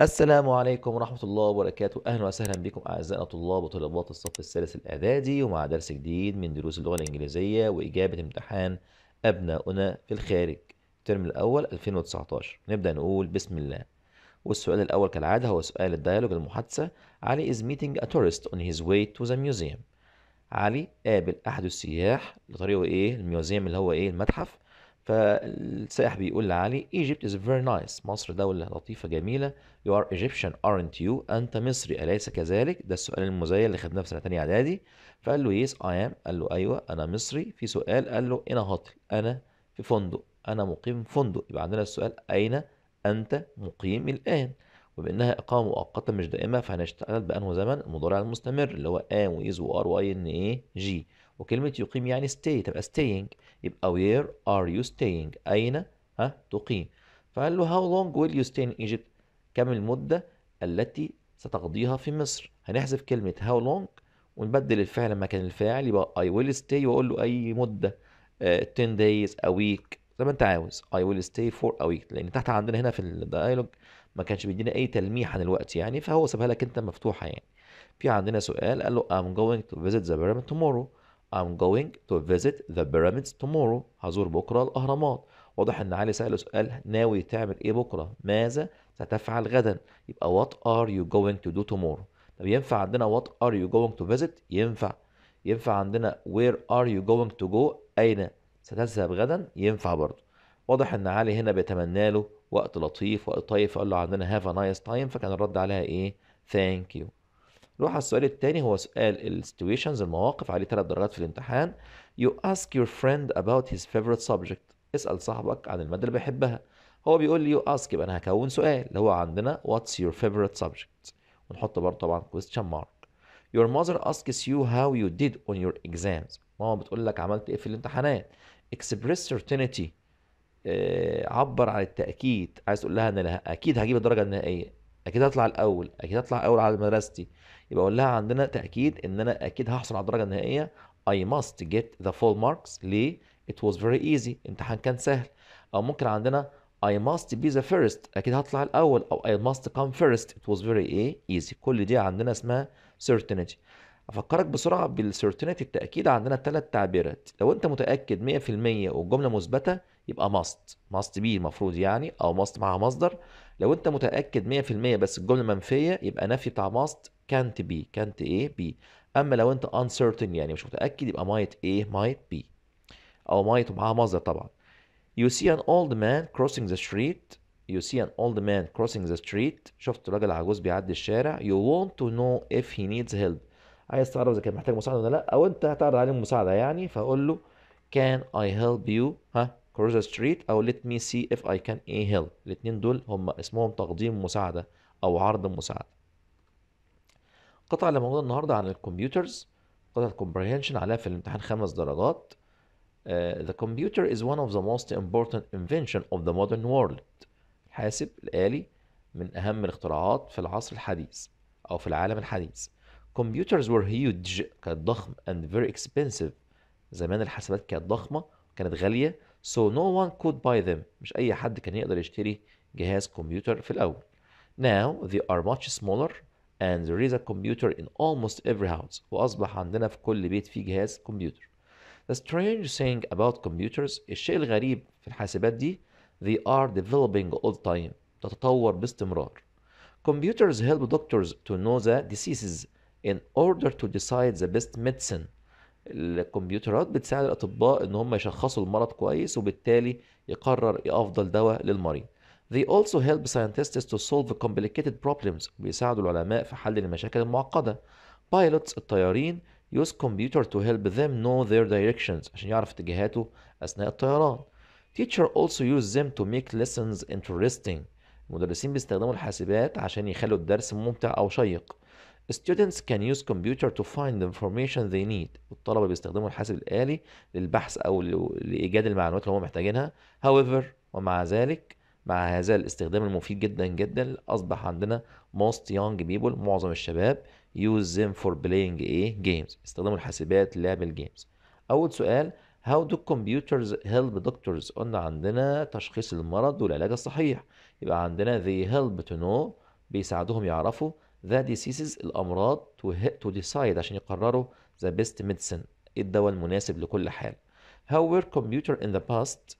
السلام عليكم ورحمة الله وبركاته أهلا وسهلا بكم أعزائنا طلاب وطلبات الصف الثالث الإعدادي ومع درس جديد من دروس اللغة الإنجليزية وإجابة امتحان أبناؤنا في الخارج الترم الأول 2019 نبدأ نقول بسم الله والسؤال الأول كالعادة هو سؤال الديالوج المحادثة علي is meeting a tourist on his way to the museum علي قابل أحد السياح لطريقه إيه الميوزيوم اللي هو إيه المتحف فالسائح بيقول لعلي Egypt is very nice مصر دولة لطيفة جميلة you are Egyptian aren't you أنت مصري أليس كذلك ده السؤال المزايا اللي خدناه في سنة تانية إعدادي فقال له yes I am قال له أيوة أنا مصري في سؤال قال له أنا هاطل أنا في فندق أنا مقيم فندق يبقى عندنا السؤال أين أنت مقيم الآن وبأنها إقامة مؤقتة مش دائمة فهنشتغل بأنه زمن المضارع المستمر اللي هو آم ويز وآر وآي إن إيه جي وكلمة يقيم يعني stay تبقى staying يبقى where are you staying أين ها تقيم فقال له how long will you stay in Egypt كم المدة التي ستقضيها في مصر هنحذف كلمة how long ونبدل الفعل لما كان الفاعل يبقى I will stay وأقول له أي مدة uh, آه، 10 days a week زي ما أنت عاوز I will stay for a week لأن تحت عندنا هنا في الدايلوج ما كانش بيدينا أي تلميح عن الوقت يعني فهو سابها لك أنت مفتوحة يعني في عندنا سؤال قال له I'm going to visit the pyramid tomorrow I'm going to visit the pyramids tomorrow هزور بكرة الأهرامات واضح إن علي سأله سؤال ناوي تعمل إيه بكرة ماذا ستفعل غدا يبقى what are you going to do tomorrow طب ينفع عندنا what are you going to visit ينفع ينفع عندنا where are you going to go أين ستذهب غدا ينفع برضه واضح إن علي هنا بيتمنى له وقت لطيف وقت طيب فقال له عندنا have a nice time فكان الرد عليها إيه thank you نروح على السؤال الثاني هو سؤال السيتويشنز المواقف عليه ثلاث درجات في الامتحان يو اسك يور فريند اباوت هيز فيفورت سبجكت اسأل صاحبك عن المادة اللي بيحبها هو بيقول لي يو اسك يبقى انا هكون سؤال اللي هو عندنا واتس يور فيفورت سبجكت ونحط برضه طبعا كويستشن مارك يور ماذر اسكس يو هاو يو ديد اون يور اكزامز ماما بتقول لك عملت ايه في الامتحانات اكسبريس آه، سيرتينيتي عبر عن التأكيد عايز تقول لها ان انا اكيد هجيب الدرجة النهائية اكيد هطلع الاول اكيد هطلع اول على مدرستي يبقى اقول لها عندنا تاكيد ان انا اكيد هحصل على الدرجه النهائيه I must get the full marks ليه it was very easy امتحان كان سهل او ممكن عندنا I must be the first أكيد هطلع الأول أو I must come first it was very إيه؟ easy كل دي عندنا اسمها سيرتينيتي أفكرك بسرعة بالcertainty التأكيد عندنا ثلاث تعبيرات لو أنت متأكد 100% والجملة مثبتة يبقى ماست ماست بي المفروض يعني او ماست معها مصدر لو انت متاكد 100% بس الجمله منفيه يبقى نفي بتاع ماست كانت بي كانت ايه بي اما لو انت uncertain يعني مش متاكد يبقى might ايه might بي او might ومعها مصدر طبعا you see an old man crossing the street you see an old man crossing the street شفت راجل عجوز بيعدي الشارع you want to know if he needs help عايز تعرف اذا كان محتاج مساعده ولا لا او انت هتعرض عليه مساعده يعني فقول له can I help you ها the street او let me see if I can a help الاثنين دول هم اسمهم تقديم مساعده او عرض مساعده القطعه اللي موجوده النهارده عن الكمبيوترز قطعه comprehension عليها في الامتحان خمس درجات uh, the computer is one of the most important invention of the modern world الحاسب الآلي من أهم الاختراعات في العصر الحديث أو في العالم الحديث computers were huge كانت ضخم and very expensive زمان الحاسبات كانت ضخمة كانت غالية So no one could buy them مش أي حد كان يقدر يشتري جهاز كمبيوتر في الأول. Now they are much smaller and there is a computer in almost every house وأصبح عندنا في كل بيت في جهاز كمبيوتر. The strange thing about computers الشيء الغريب في الحاسبات دي they are developing all the time تتطور باستمرار. Computers help doctors to know the diseases in order to decide the best medicine الكمبيوترات بتساعد الاطباء ان هم يشخصوا المرض كويس وبالتالي يقرر افضل دواء للمريض They also help scientists to solve complicated problems بيساعدوا العلماء في حل المشاكل المعقدة Pilots الطيارين use computer to help them know their directions عشان يعرف اتجاهاته أثناء الطيران Teacher also use them to make lessons interesting المدرسين بيستخدموا الحاسبات عشان يخلوا الدرس ممتع أو شيق students can use computer to find the information they need الطلبة بيستخدموا الحاسب الآلي للبحث أو لإيجاد المعلومات اللي هم محتاجينها however ومع ذلك مع هذا الاستخدام المفيد جدا جدا أصبح عندنا most young people معظم الشباب use them for playing a games استخدموا الحاسبات للعب الجيمز أول سؤال How do computers help doctors؟ قلنا عندنا تشخيص المرض والعلاج الصحيح يبقى عندنا they help to know بيساعدهم يعرفوا ذا ديسيسز الامراض تو تو ديسايد عشان يقرروا ذا بيست ميديسن ايه الدواء المناسب لكل حال how were كمبيوتر in the past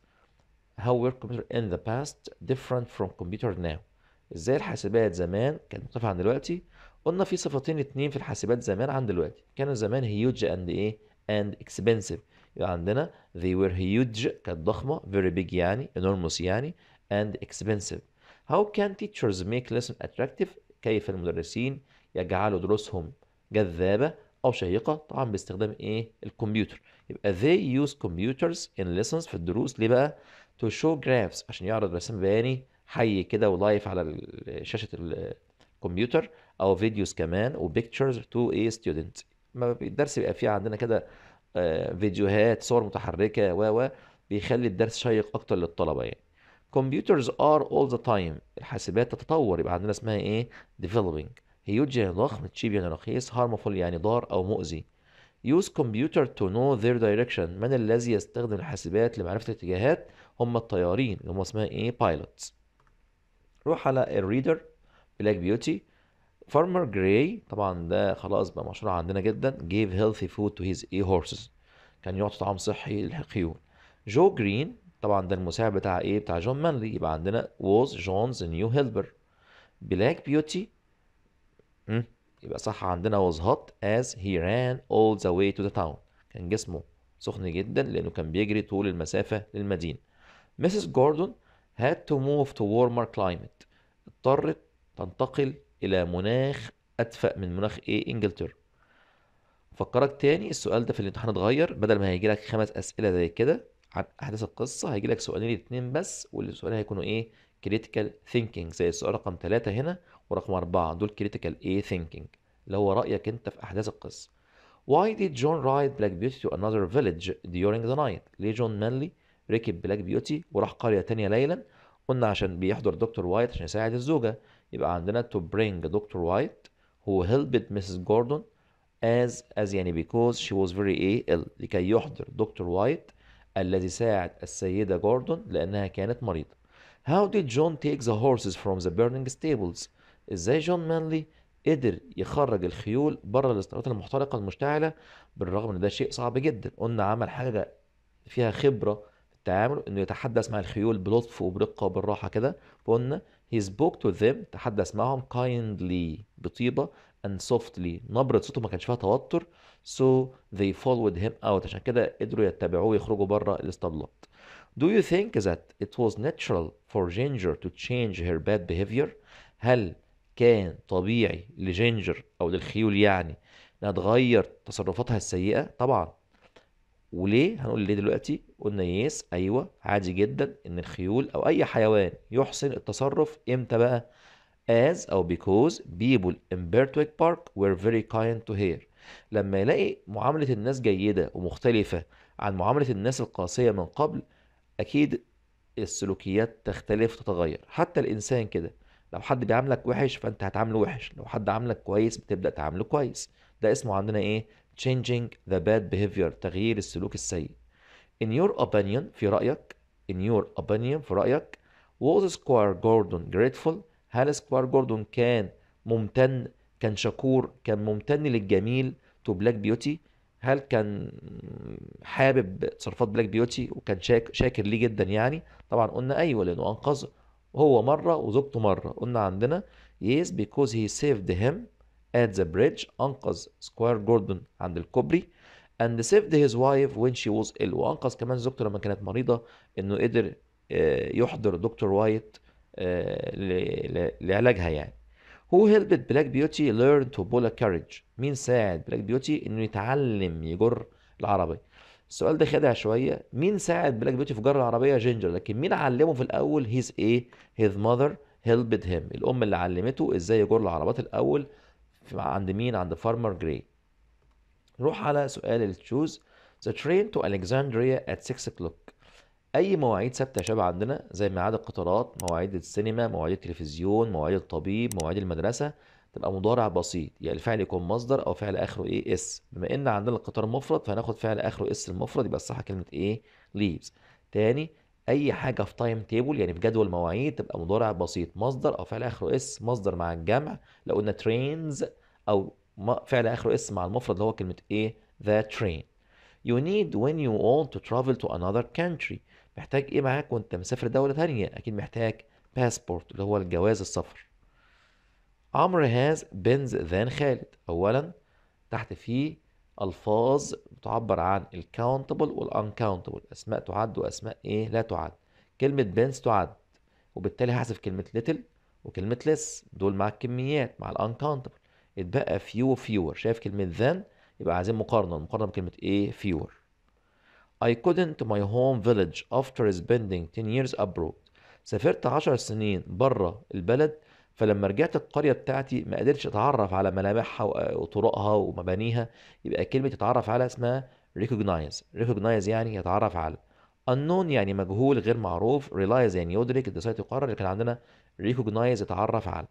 how were كمبيوتر in the past different from كمبيوتر now ازاي الحاسبات زمان كانت مختلفة عن دلوقتي قلنا في صفتين اتنين في الحاسبات زمان عن دلوقتي كانوا زمان هيوج اند ايه اند اكسبنسيف يبقى عندنا they were huge كانت ضخمة very big يعني enormous يعني and expensive how can teachers make lesson attractive كيف المدرسين يجعلوا دروسهم جذابة أو شيقة طبعا باستخدام إيه الكمبيوتر يبقى they use computers in lessons في الدروس ليه بقى to show graphs عشان يعرض رسم بياني حي كده ولايف على شاشة الكمبيوتر أو فيديوز كمان وبيكتشرز تو إيه student الدرس بيبقى فيه عندنا كده آه، فيديوهات صور متحركة و و بيخلي الدرس شيق أكتر للطلبة يعني كمبيوترز ار اول ذا تايم الحاسبات تتطور يبقى عندنا اسمها ايه ديفلوبينج هيوج يعني ضخم تشيب يعني رخيص هارمفول يعني ضار او مؤذي يوز كمبيوتر تو نو ذير دايركشن من الذي يستخدم الحاسبات لمعرفه الاتجاهات هم الطيارين اللي هم اسمها ايه بايلوتس روح على الريدر بلاك بيوتي فارمر جراي طبعا ده خلاص بقى مشهور عندنا جدا جيف هيلثي فود تو هيز اي هورسز كان يعطي طعام صحي للخيول جو جرين طبعا ده المساعد بتاع ايه بتاع جون مانلي يبقى عندنا was جونز نيو هيلبر بلاك بيوتي يبقى صح عندنا was hot as he ran all the way to the town كان جسمه سخن جدا لانه كان بيجري طول المسافه للمدينه مسز جوردون had to move to warmer climate اضطرت تنتقل الى مناخ ادفأ من مناخ ايه انجلترا فكرك تاني السؤال ده في الامتحان اتغير بدل ما هيجي لك خمس اسئله زي كده عن احداث القصه هيجي لك سؤالين اتنين بس والسؤالين هيكونوا ايه كريتيكال ثينكينج زي السؤال رقم ثلاثة هنا ورقم أربعة دول كريتيكال ايه ثينكينج اللي هو رأيك أنت في أحداث القصة Why did John ride Black Beauty to another village during the night؟ ليه جون مانلي ركب بلاك بيوتي وراح قرية تانية ليلا؟ قلنا عشان بيحضر دكتور وايت عشان يساعد الزوجة يبقى عندنا to bring دكتور وايت who helped Mrs. Gordon as as يعني because she was very ill لكي يحضر دكتور وايت الذي ساعد السيدة جوردون لأنها كانت مريضة How did John take the horses from the burning stables إزاي جون مانلي قدر يخرج الخيول بره الاستارات المحترقة المشتعلة بالرغم ان ده شيء صعب جدا قلنا عمل حاجة فيها خبرة في التعامل انه يتحدث مع الخيول بلطف وبرقة وبالراحة كده فقلنا He spoke to them تحدث معهم kindly بطيبة and softly نبرة صوته ما كانش فيها توتر so they followed him out عشان كده قدروا يتبعوه ويخرجوا بره الاستبلات Do you think that it was natural for Ginger to change her bad behavior? هل كان طبيعي لجينجر أو للخيول يعني إنها تغير تصرفاتها السيئة؟ طبعا. وليه؟ هنقول ليه دلوقتي قلنا يس ايوه عادي جدا ان الخيول او اي حيوان يحسن التصرف امتى بقى as او because people in Bertwick Park were very kind to her لما يلاقي معاملة الناس جيدة ومختلفة عن معاملة الناس القاسية من قبل أكيد السلوكيات تختلف وتتغير حتى الإنسان كده لو حد بيعاملك وحش فأنت هتعامله وحش لو حد عاملك كويس بتبدأ تعامله كويس ده اسمه عندنا إيه changing the bad behavior تغيير السلوك السيء in your opinion في رأيك in your opinion في رأيك was سكوير جوردون grateful هل سكوير جوردون كان ممتن كان شكور كان ممتن للجميل تو بلاك بيوتي هل كان حابب تصرفات بلاك بيوتي وكان شاك شاكر ليه جدا يعني طبعا قلنا ايوه لانه انقذه هو مره وزوجته مره قلنا عندنا yes because he saved him at the bridge انقذ سكوير جوردون عند الكوبري and saved his wife when she was ill وانقذ كمان زوجته لما كانت مريضه انه قدر آه، يحضر دكتور وايت آه، لعلاجها يعني Who helped Black Beauty learn to pull a carriage مين ساعد Black Beauty انه يتعلم يجر العربية السؤال ده خدع شوية مين ساعد Black Beauty في جر العربية جينجر لكن مين علمه في الأول هيز ايه his mother helped him الأم اللي علمته ازاي يجر العربات الأول عند مين عند فارمر جراي نروح على سؤال التشوز The train to Alexandria at 6 o'clock أي مواعيد ثابتة يا شباب عندنا زي ميعاد القطارات مواعيد السينما مواعيد التلفزيون مواعيد الطبيب مواعيد المدرسة تبقى مضارع بسيط يعني الفعل يكون مصدر أو فعل آخره إيه اس بما إن عندنا القطار مفرد فهناخد فعل آخره اس المفرد يبقى الصح كلمة إيه leaves تاني أي حاجة في تايم تيبل يعني في جدول مواعيد تبقى مضارع بسيط مصدر أو فعل آخره اس مصدر مع الجمع لو قلنا trains أو فعل اخره اس مع المفرد اللي هو كلمه ايه the train you need when you want to travel to another country محتاج ايه معاك وانت مسافر دوله ثانيه اكيد محتاج passport اللي هو الجواز السفر عمرو هاز بنز ذان خالد اولا تحت فيه الفاظ بتعبر عن الكاونتبل والانكاونتبل اسماء تعد واسماء ايه لا تعد كلمه بنز تعد وبالتالي هحذف كلمه ليتل وكلمه لس دول مع الكميات مع الانكاونتبل اتبقى فيو فيور شايف كلمه ذن يبقى عايزين مقارنه المقارنه بكلمه ايه فيور I couldn't to my home village after spending 10 years abroad سافرت 10 سنين بره البلد فلما رجعت القرية بتاعتي ما قدرتش اتعرف على ملامحها وطرقها ومبانيها يبقى كلمة اتعرف على اسمها recognize recognize يعني يتعرف على unknown يعني مجهول غير معروف realize يعني يدرك decide يقرر لكن عندنا recognize يتعرف على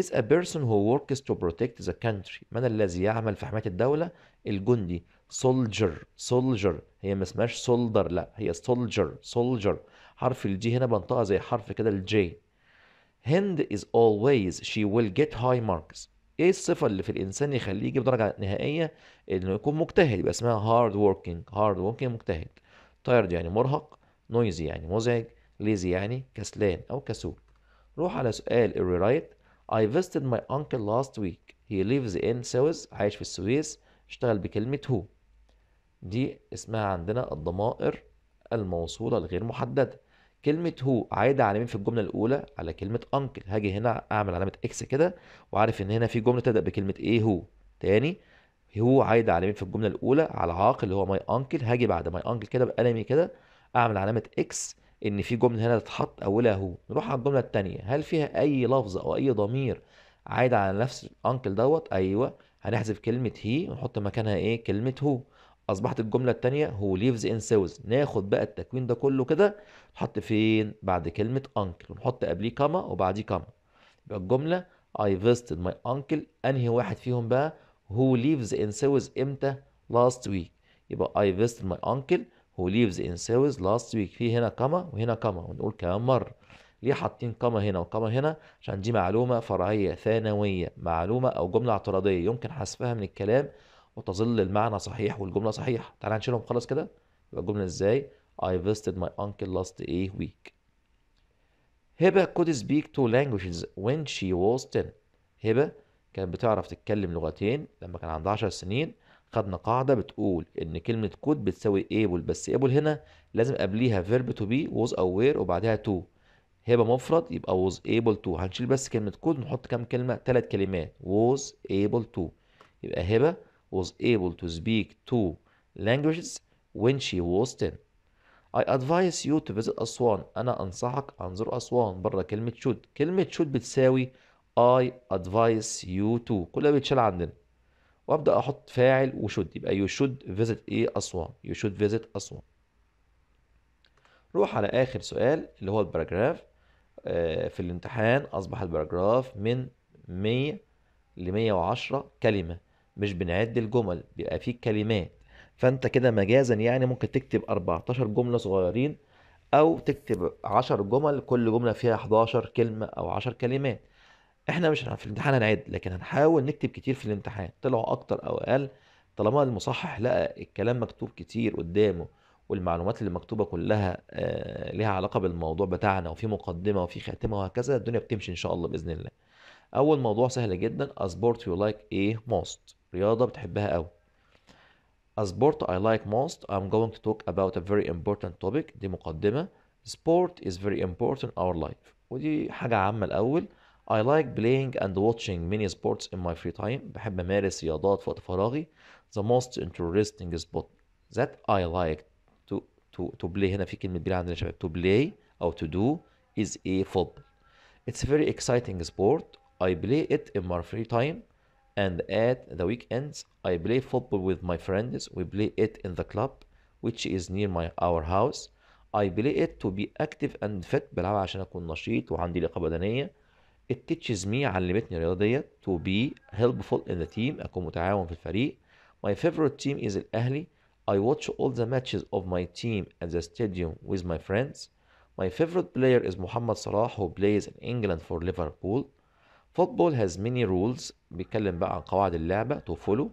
is a person who works to protect the country من الذي يعمل في حماية الدولة الجندي soldier soldier هي ما اسمهاش soldier لا هي soldier soldier حرف الجي هنا بنطقها زي حرف كده الجي هند is always she will get high marks ايه الصفة اللي في الانسان يخليه يجيب درجة نهائية انه يكون مجتهد يبقى اسمها hard working hard working مجتهد tired يعني مرهق noisy يعني مزعج lazy يعني كسلان او كسول روح على سؤال الريرايت I visited my uncle last week he lives in Suez عايش في السويس اشتغل بكلمة هو دي اسمها عندنا الضمائر الموصولة الغير محددة كلمة هو عايدة على مين في الجملة الأولى؟ على كلمة أنكل هاجي هنا أعمل علامة إكس كده وعارف إن هنا في جملة تبدأ بكلمة إيه هو تاني هو عايدة على مين في الجملة الأولى؟ على عاقل اللي هو ماي أنكل هاجي بعد ماي أنكل كده بقلمي كده أعمل علامة إكس ان في جمله هنا تتحط اولها هو نروح على الجمله الثانيه هل فيها اي لفظ او اي ضمير عايد على نفس انكل دوت ايوه هنحذف كلمه هي ونحط مكانها ايه كلمه هو اصبحت الجمله الثانيه هو ليفز ان سوز ناخد بقى التكوين ده كله كده نحط فين بعد كلمه انكل ونحط قبليه كما وبعديه كما يبقى الجمله اي فيستد ماي انكل انهي واحد فيهم بقى هو ليفز ان سوز امتى لاست ويك يبقى اي فيستد ماي انكل who ليفز in سيلز last week في هنا كما وهنا كما ونقول كمان مرة ليه حاطين كما هنا وكما هنا عشان دي معلومة فرعية ثانوية معلومة أو جملة اعتراضية يمكن حذفها من الكلام وتظل المعنى صحيح والجملة صحيحة تعالى نشيلهم خلاص كده يبقى الجملة ازاي I visited my uncle last a week هبة could speak two languages when she was 10 هبة كانت بتعرف تتكلم لغتين لما كان عندها 10 سنين خدنا قاعدة بتقول إن كلمة كود بتساوي able بس able هنا لازم قبليها verb to be was أو وير وبعدها to هيبقى مفرد يبقى was able to هنشيل بس كلمة كود نحط كام كلمة تلات كلمات was able to يبقى هبة was able to speak two languages when she was 10 I advise you to visit أسوان أنا أنصحك أنظر أسوان بره كلمة should كلمة should بتساوي I advise you to كلها بتشال عندنا وابدا احط فاعل وشود يبقى يو شود فيزيت ايه اسوان يو شود فيزيت اسوان روح على اخر سؤال اللي هو الباراجراف آه، في الامتحان اصبح الباراجراف من 100 ل 110 كلمه مش بنعد الجمل بيبقى فيه كلمات فانت كده مجازا يعني ممكن تكتب 14 جمله صغيرين او تكتب 10 جمل كل جمله فيها 11 كلمه او 10 كلمات احنا مش في الامتحان هنعد لكن هنحاول نكتب كتير في الامتحان طلعوا اكتر او اقل طالما المصحح لقى الكلام مكتوب كتير قدامه والمعلومات اللي مكتوبه كلها آه، ليها علاقه بالموضوع بتاعنا وفي مقدمه وفي خاتمه وهكذا الدنيا بتمشي ان شاء الله باذن الله اول موضوع سهل جدا اسبورت يو لايك ايه موست رياضه بتحبها قوي اسبورت اي لايك موست ام I'm going to talk about a very important topic دي مقدمه sport is very important اور our life ودي حاجه عامه الاول I like playing and watching many sports in my free time بحب أمارس رياضات في وقت فراغي the most interesting sport that I like to to to play هنا في كلمة بلاي عندنا شباب to play أو to do is a football it's a very exciting sport I play it in my free time and at the weekends I play football with my friends we play it in the club which is near my our house I play it to be active and fit بلعبها عشان أكون نشيط وعندي لياقة بدنية it teaches me علمتني الرياضة ديت to be helpful in the team أكون متعاون في الفريق. My favorite team is الأهلي. I watch all the matches of my team at the stadium with my friends. My favorite player is Mohamed Salah who plays in England for Liverpool. Football has many rules بيتكلم بقى عن قواعد اللعبة to follow.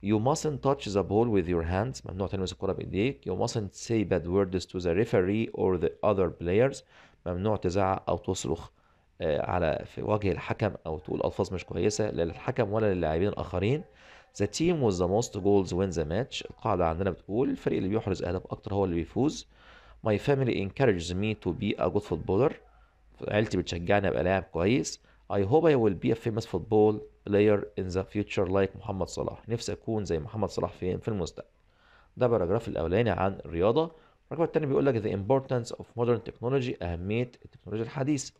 You mustn't touch the ball with your hands ممنوع تلمس الكرة بإيديك. You mustn't say bad words to the referee or the other players ممنوع تزعق أو تصرخ. آه، على في وجه الحكم او تقول الفاظ مش كويسه لا للحكم ولا للاعبين الاخرين ذا تيم with ذا موست جولز وين ذا ماتش القاعده عندنا بتقول الفريق اللي بيحرز اهداف اكتر هو اللي بيفوز ماي فاميلي encourages مي تو بي ا جود فوتبولر عيلتي بتشجعني ابقى لاعب كويس اي هوب اي ويل بي ا فيمس فوتبول بلاير ان ذا فيوتشر لايك محمد صلاح نفسي اكون زي محمد صلاح فين في المستقبل ده باراجراف الاولاني عن الرياضه الباراجراف الثاني بيقول لك the importance of modern technology اهميه التكنولوجيا الحديثه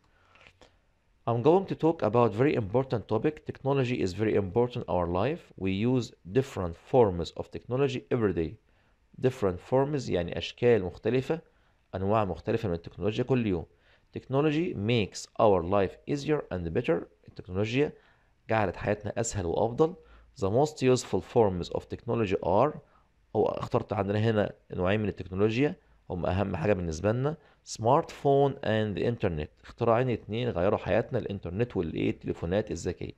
I'm going to talk about very important topic. Technology is very important in our life. We use different forms of technology every day. Different forms يعني أشكال مختلفة أنواع مختلفة من التكنولوجيا كل يوم. Technology makes our life easier and better. التكنولوجيا جعلت حياتنا أسهل وأفضل. The most useful forms of technology are أو اخترت عندنا هنا نوعين من التكنولوجيا هم اهم حاجه بالنسبه لنا سمارت فون اند انترنت اختراعين اتنين غيروا حياتنا الانترنت والايه التليفونات الذكيه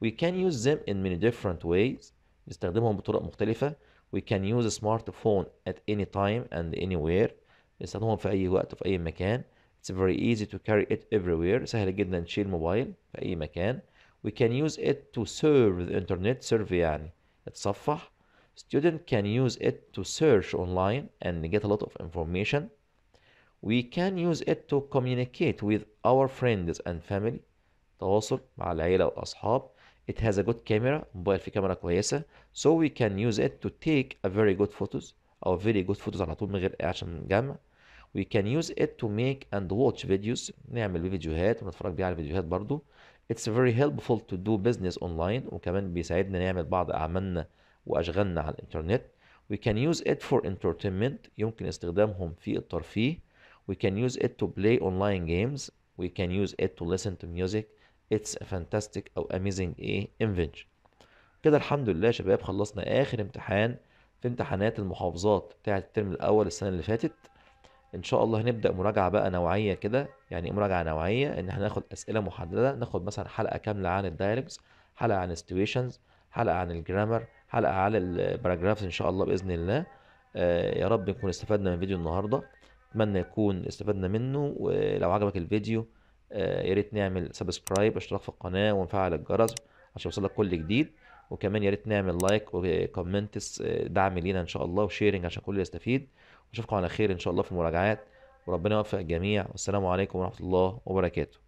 وي كان يوز them ان ميني ديفرنت وايز نستخدمهم بطرق مختلفه وي كان يوز سمارت فون ات اني تايم اند اني وير نستخدمهم في اي وقت وفي اي مكان it's very easy to carry it everywhere سهل جدا نشيل موبايل في اي مكان وي كان يوز ات تو سيرف the سيرف يعني اتصفح Student can use it to search online and get a lot of information. We can use it to communicate with our friends and family It has a good camera So we can use it to take a very good photos or very good photos على طول من غير عشان نجمع We can use it to make and watch videos نعمل فيديوهات ونتفرج بيه على فيديوهات برضو It's very helpful to do business online وكمان بيساعدنا نعمل بعض أعمالنا وأشغالنا على الإنترنت we can use it for entertainment يمكن استخدامهم في الترفيه we can use it to play online games we can use it to listen to music it's a fantastic أو amazing إيه invention كده الحمد لله شباب خلصنا آخر امتحان في امتحانات المحافظات بتاعة الترم الأول السنة اللي فاتت ان شاء الله هنبدا مراجعه بقى نوعيه كده يعني إيه مراجعه نوعيه ان احنا ناخد اسئله محدده ناخد مثلا حلقه كامله عن الدايلوجز حلقه عن السيتويشنز حلقه عن الجرامر حلقه على الباراجرافز ان شاء الله باذن الله آه، يا رب نكون استفدنا من فيديو النهارده اتمنى يكون استفدنا منه ولو عجبك الفيديو آه، يا ريت نعمل سبسكرايب اشتراك في القناه ونفعل الجرس عشان يوصلك كل جديد وكمان يا ريت نعمل لايك وكومنتس آه، دعم لينا ان شاء الله وشيرنج عشان كله يستفيد واشوفكم على خير ان شاء الله في المراجعات وربنا يوفق الجميع والسلام عليكم ورحمه الله وبركاته